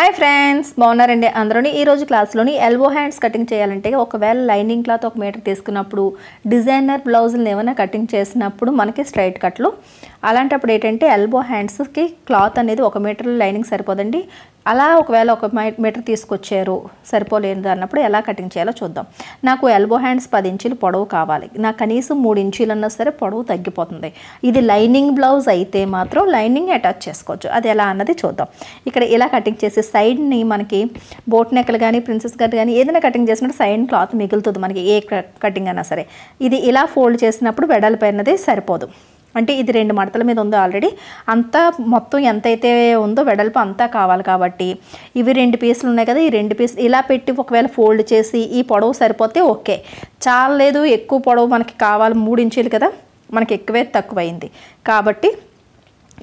hi friends బాగున్నారండి అందరూ ఈరోజు క్లాస్లోని ఎల్బో హ్యాండ్స్ కటింగ్ చేయాలంటే ఒకవేళ లైనింగ్ క్లాత్ ఒక మీటర్ తీసుకున్నప్పుడు డిజైనర్ బ్లౌజులను ఏమైనా కటింగ్ చేసినప్పుడు మనకి స్ట్రైట్ కట్లు అలాంటప్పుడు ఏంటంటే ఎల్బో హ్యాండ్స్కి క్లాత్ అనేది ఒక మీటర్ లైనింగ్ సరిపోదండి అలా ఒకవేళ ఒక మీటర్ తీసుకొచ్చారు సరిపోలేదు అన్నప్పుడు ఎలా కటింగ్ చేయాలో చూద్దాం నాకు ఎల్బో హ్యాండ్స్ పది ఇంచులు పొడవు కావాలి నాకు కనీసం మూడు ఇంచులన్నా సరే పొడవు తగ్గిపోతుంది ఇది లైనింగ్ బ్లౌజ్ అయితే మాత్రం లైనింగ్ అటాచ్ చేసుకోవచ్చు అది ఎలా అన్నది చూద్దాం ఇక్కడ ఇలా కటింగ్ చేసి సైడ్ని మనకి బోట్ నెక్కలు కానీ ప్రిన్సెస్ గట్ కానీ ఏదైనా కటింగ్ చేసినప్పుడు సైడ్ క్లాత్ మిగులుతుంది మనకి ఏ కటింగ్ అయినా సరే ఇది ఇలా ఫోల్డ్ చేసినప్పుడు వెడల్పోయినది సరిపోదు అంటే ఇది రెండు మడతల మీద ఉందో ఆల్రెడీ అంతా మొత్తం ఎంతైతే ఉందో వెడల్పు అంతా కావాలి కాబట్టి ఇవి రెండు పీసులు ఉన్నాయి కదా ఈ రెండు పీస్ ఇలా పెట్టి ఒకవేళ ఫోల్డ్ చేసి ఈ పొడవు సరిపోతే ఓకే చాలా లేదు ఎక్కువ పొడవు మనకి కావాలి మూడు ఇంచీలు కదా మనకి ఎక్కువే తక్కువైంది కాబట్టి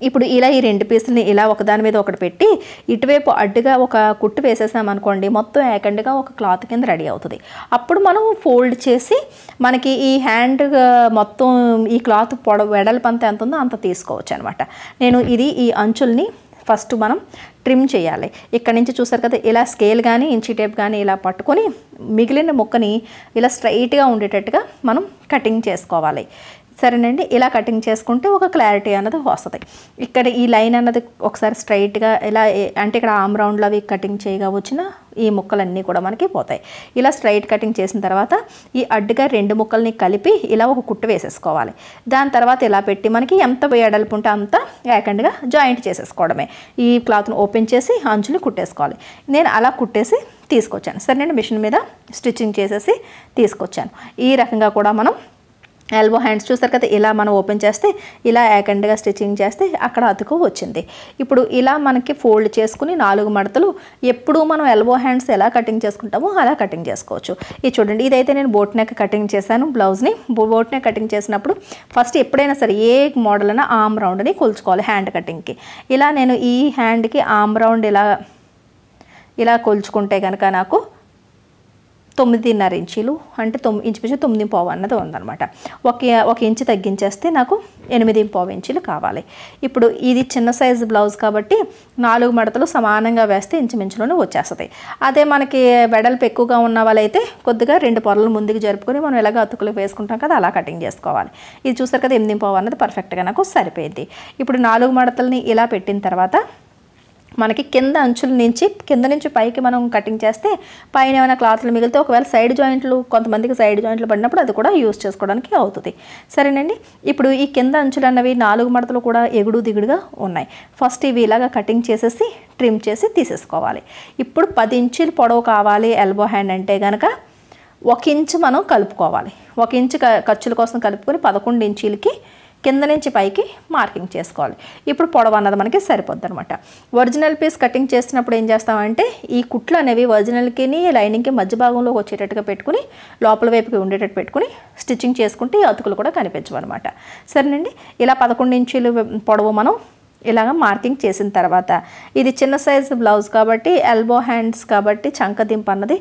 ఇప్పుడు ఇలా ఈ రెండు పీసులని ఇలా ఒకదాని మీద ఒకటి పెట్టి ఇటువైపు అడ్డుగా ఒక కుట్టు వేసేసాం అనుకోండి మొత్తం ఏకండ్గా ఒక క్లాత్ కింద రెడీ అవుతుంది అప్పుడు మనం ఫోల్డ్ చేసి మనకి ఈ హ్యాండ్ మొత్తం ఈ క్లాత్ పొడ వెడల్పంత ఎంత ఉందో అంత తీసుకోవచ్చు అనమాట నేను ఇది ఈ అంచుల్ని ఫస్ట్ మనం ట్రిమ్ చేయాలి ఇక్కడ నుంచి చూసారు కదా ఇలా స్కేల్ కానీ ఇంచి టేప్ కానీ ఇలా పట్టుకొని మిగిలిన ముక్కని ఇలా స్ట్రైట్గా ఉండేటట్టుగా మనం కటింగ్ చేసుకోవాలి సరేనండి ఇలా కటింగ్ చేసుకుంటే ఒక క్లారిటీ అన్నది వస్తుంది ఇక్కడ ఈ లైన్ అన్నది ఒకసారి స్ట్రైట్గా ఇలా అంటే ఇక్కడ ఆమ్ రౌండ్లో అవి కటింగ్ చేయగా వచ్చిన ఈ ముక్కలన్నీ కూడా మనకి పోతాయి ఇలా స్ట్రైట్ కటింగ్ చేసిన తర్వాత ఈ అడ్డుగా రెండు ముక్కల్ని కలిపి ఇలా ఒక కుట్టు వేసేసుకోవాలి దాని తర్వాత ఇలా పెట్టి మనకి ఎంత ఎడల్పు ఉంటే అంత ఏకండ్గా జాయింట్ చేసేసుకోవడమే ఈ క్లాత్ను ఓపెన్ చేసి అంచుని కుట్టేసుకోవాలి నేను అలా కుట్టేసి తీసుకొచ్చాను సరే నేను మిషన్ మీద స్టిచ్చింగ్ చేసేసి తీసుకొచ్చాను ఈ రకంగా కూడా మనం ఎల్బో హ్యాండ్స్ చూస్తారు కదా ఇలా మనం ఓపెన్ చేస్తే ఇలా ఏకండ్గా స్టిచ్చింగ్ చేస్తే అక్కడ అతుకు వచ్చింది ఇప్పుడు ఇలా మనకి ఫోల్డ్ చేసుకుని నాలుగు మడతలు ఎప్పుడు మనం ఎల్బో హ్యాండ్స్ ఎలా కటింగ్ చేసుకుంటామో అలా కటింగ్ చేసుకోవచ్చు ఇది చూడండి ఇదైతే నేను బోట్ నెక్ కటింగ్ చేశాను బ్లౌజ్ని బోట్ నెక్ కటింగ్ చేసినప్పుడు ఫస్ట్ ఎప్పుడైనా సరే ఏ మోడల్ అయినా ఆమ్ రౌండ్ని కొలుచుకోవాలి హ్యాండ్ కటింగ్కి ఇలా నేను ఈ హ్యాండ్కి ఆమ్ రౌండ్ ఇలా ఇలా కొలుచుకుంటే కనుక నాకు తొమ్మిదిన్నర ఇంచీలు అంటే తొమ్మిది ఇంచుమించు తొమ్మిది పావు అన్నది ఉందనమాట ఒక ఒక ఇంచు తగ్గించేస్తే నాకు ఎనిమిది పావు ఇంచీలు కావాలి ఇప్పుడు ఇది చిన్న సైజు బ్లౌజ్ కాబట్టి నాలుగు మడతలు సమానంగా వేస్తే ఇంచుమించులోనే వచ్చేస్తుంది అదే మనకి వెడల్పు ఎక్కువగా ఉన్న వాళ్ళైతే కొద్దిగా రెండు పొరలు ముందుకు జరుపుకొని మనం ఎలాగ అతుకులు వేసుకుంటాం కదా అలా కటింగ్ చేసుకోవాలి ఇది చూసారు కదా ఎనిమిది పావు అన్నది పర్ఫెక్ట్గా నాకు సరిపోయింది ఇప్పుడు నాలుగు మడతల్ని ఇలా పెట్టిన తర్వాత మనకి కింద అంచుల నుంచి కింద నుంచి పైకి మనం కటింగ్ చేస్తే పైన ఏమైనా క్లాత్లు మిగిలితే ఒకవేళ సైడ్ జాయింట్లు కొంతమందికి సైడ్ జాయింట్లు పడినప్పుడు అది కూడా యూస్ చేసుకోవడానికి అవుతుంది సరేనండి ఇప్పుడు ఈ కింద అంచులు అన్నవి నాలుగు మడతలు కూడా ఎగుడు దిగుడుగా ఉన్నాయి ఫస్ట్ ఇవి ఇలాగా కటింగ్ చేసేసి ట్రిమ్ చేసి తీసేసుకోవాలి ఇప్పుడు పది ఇంచులు పొడవు కావాలి ఎల్బో హ్యాండ్ అంటే కనుక ఒక ఇంచు మనం కలుపుకోవాలి ఒక ఇంచు ఖర్చుల కోసం కలుపుకొని పదకొండు ఇంచీలకి కింద నుంచి పైకి మార్కింగ్ చేసుకోవాలి ఇప్పుడు పొడవ అన్నది మనకి సరిపోద్ది అనమాట ఒరిజినల్ పీస్ కటింగ్ చేసినప్పుడు ఏం చేస్తామంటే ఈ కుట్లు అనేవి ఒరిజినల్కి లైనింగ్కి మధ్య భాగంలో వచ్చేటట్టుగా పెట్టుకుని లోపల వైపుకి ఉండేటట్టు పెట్టుకుని స్టిచ్చింగ్ చేసుకుంటే ఈ అతుకులు కూడా కనిపించవు అనమాట సరేనండి ఇలా పదకొండు ఇంచులు పొడవు మనం ఇలాగ మార్కింగ్ చేసిన తర్వాత ఇది చిన్న సైజు బ్లౌజ్ కాబట్టి ఎల్బో హ్యాండ్స్ కాబట్టి చంక దింపు అన్నది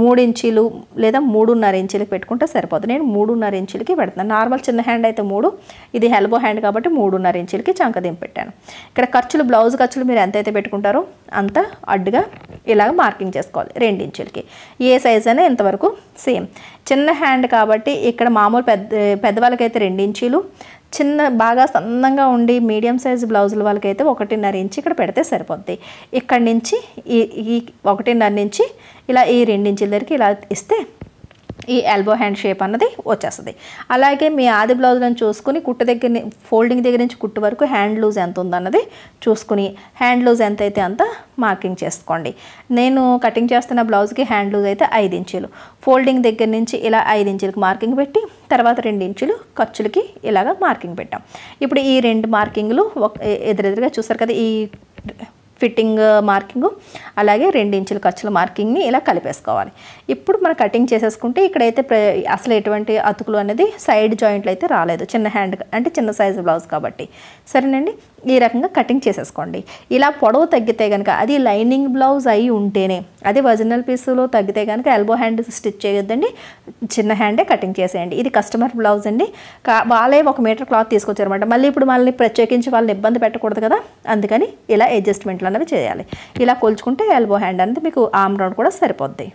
మూడు ఇంచీలు లేదా మూడున్నర ఇంచీలకి పెట్టుకుంటే సరిపోదు నేను మూడున్నర ఇంచులకి పెడుతున్నాను నార్మల్ చిన్న హ్యాండ్ అయితే మూడు ఇది ఎల్బో హ్యాండ్ కాబట్టి మూడున్నర ఇంచులకి చంక దింపు పెట్టాను ఇక్కడ ఖర్చులు బ్లౌజ్ ఖర్చులు మీరు ఎంతైతే పెట్టుకుంటారో అంత అడ్డుగా ఇలాగ మార్కింగ్ చేసుకోవాలి రెండు ఇంచులకి ఏ సైజ్ అయినా ఇంతవరకు సేమ్ చిన్న హ్యాండ్ కాబట్టి ఇక్కడ మామూలు పెద్ద పెద్దవాళ్ళకైతే రెండు ఇంచీలు చిన్న బాగా సన్నంగా ఉండి మీడియం సైజ్ బ్లౌజుల వాళ్ళకైతే ఒకటిన్నర ఇంచ్ ఇక్కడ పెడితే సరిపోద్ది ఇక్కడి నుంచి ఈ ఈ ఒకటిన్నర నుంచి ఇలా ఈ రెండించుల దగ్గరికి ఇలా ఇస్తే ఈ ఎల్బో హ్యాండ్ షేప్ అన్నది వచ్చేస్తుంది అలాగే మీ ఆది బ్లౌజ్లను చూసుకుని కుట్టు దగ్గర ఫోల్డింగ్ దగ్గర నుంచి కుట్టు వరకు హ్యాండ్ లూజ్ ఎంత ఉందన్నది చూసుకుని హ్యాండ్ లూజ్ ఎంత అయితే అంత మార్కింగ్ చేసుకోండి నేను కటింగ్ చేస్తున్న బ్లౌజ్కి హ్యాండ్ లూజ్ అయితే ఐదు ఇంచులు ఫోల్డింగ్ దగ్గర నుంచి ఇలా ఐదు ఇంచులకు మార్కింగ్ పెట్టి తర్వాత రెండు ఇంచులు ఖర్చులకి ఇలాగ మార్కింగ్ పెట్టాం ఇప్పుడు ఈ రెండు మార్కింగ్లు ఒక ఎదురెదురుగా చూస్తారు కదా ఈ ఫిట్టింగ్ మార్కింగ్ అలాగే రెండు ఇంచుల ఖర్చుల మార్కింగ్ని ఇలా కలిపేసుకోవాలి ఇప్పుడు మనం కటింగ్ చేసేసుకుంటే ఇక్కడైతే అసలు ఎటువంటి అతుకులు అనేది సైడ్ జాయింట్లు అయితే రాలేదు చిన్న హ్యాండ్ అంటే చిన్న సైజు బ్లౌజ్ కాబట్టి సరేనండి ఈ రకంగా కటింగ్ చేసేసుకోండి ఇలా పొడవు తగ్గితే కనుక అది లైనింగ్ బ్లౌజ్ అయి ఉంటేనే అదే ఒరిజినల్ పీసులో తగ్గితే కనుక ఎల్బో హ్యాండ్ స్టిచ్ చేయొద్దండి చిన్న హ్యాండే కటింగ్ చేసేయండి ఇది కస్టమర్ బ్లౌజ్ అండి వాళ్ళే ఒక మీటర్ క్లాత్ తీసుకొచ్చారనమాట మళ్ళీ ఇప్పుడు వాళ్ళని ప్రత్యేకించి వాళ్ళని ఇబ్బంది పెట్టకూడదు కదా అందుకని ఇలా అడ్జస్ట్మెంట్లు అనేవి చేయాలి ఇలా కొలుచుకుంటే ఎల్బో హ్యాండ్ అనేది మీకు ఆమ్ రౌండ్ కూడా సరిపోద్ది